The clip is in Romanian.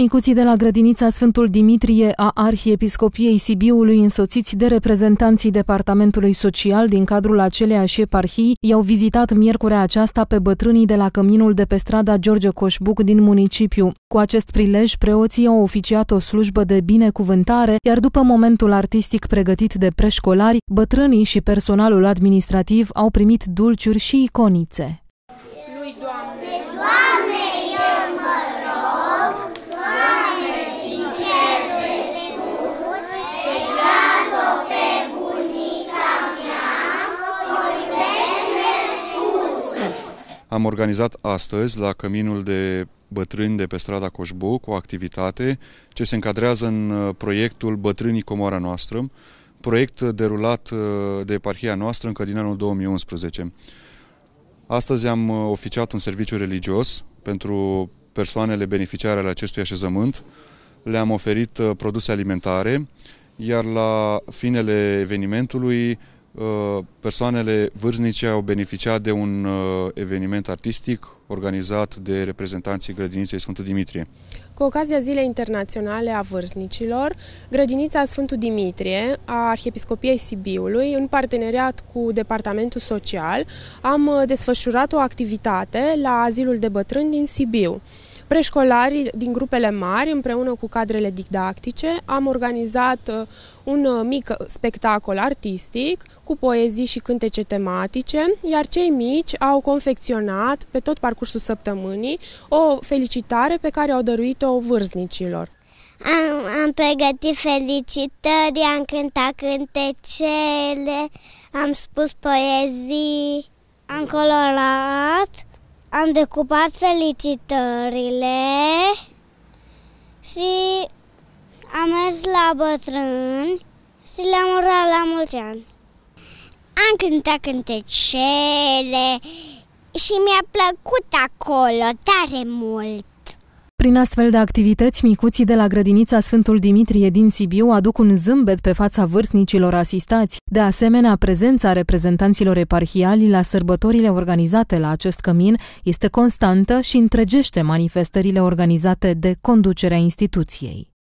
Micuții de la grădinița Sfântul Dimitrie a Arhiepiscopiei Sibiului, însoțiți de reprezentanții Departamentului Social din cadrul aceleași eparhii, i-au vizitat miercurea aceasta pe bătrânii de la căminul de pe strada George Coșbuc din municipiu. Cu acest prilej, preoții au oficiat o slujbă de binecuvântare, iar după momentul artistic pregătit de preșcolari, bătrânii și personalul administrativ au primit dulciuri și iconițe. Am organizat astăzi la Căminul de Bătrâni de pe strada Coșboc o activitate ce se încadrează în uh, proiectul Bătrânii Comoara Noastră, proiect derulat uh, de eparhia noastră încă din anul 2011. Astăzi am uh, oficiat un serviciu religios pentru persoanele beneficiare ale acestui așezământ. Le-am oferit produse alimentare, iar la finele evenimentului Uh, persoanele vârznice au beneficiat de un uh, eveniment artistic organizat de reprezentanții grădiniței Sfântul Dimitrie. Cu ocazia Zilei Internaționale a Vârznicilor, grădinița Sfântul Dimitrie a Arhiepiscopiei Sibiului, în parteneriat cu Departamentul Social, am uh, desfășurat o activitate la Azilul de Bătrâni din Sibiu preșcolari din grupele mari, împreună cu cadrele didactice, am organizat uh, un uh, mic spectacol artistic cu poezii și cântece tematice, iar cei mici au confecționat pe tot parcursul săptămânii o felicitare pe care au dăruit-o vârznicilor. Am, am pregătit felicitări, am cântat cântecele, am spus poezii, am colorat am decupat felicitările și am mers la bătrân și le-am urat la mulți ani. Am cântat cântecele și mi-a plăcut acolo tare mult. Prin astfel de activități, micuții de la grădinița Sfântul Dimitrie din Sibiu aduc un zâmbet pe fața vârstnicilor asistați. De asemenea, prezența reprezentanților eparhiali la sărbătorile organizate la acest cămin este constantă și întregește manifestările organizate de conducerea instituției.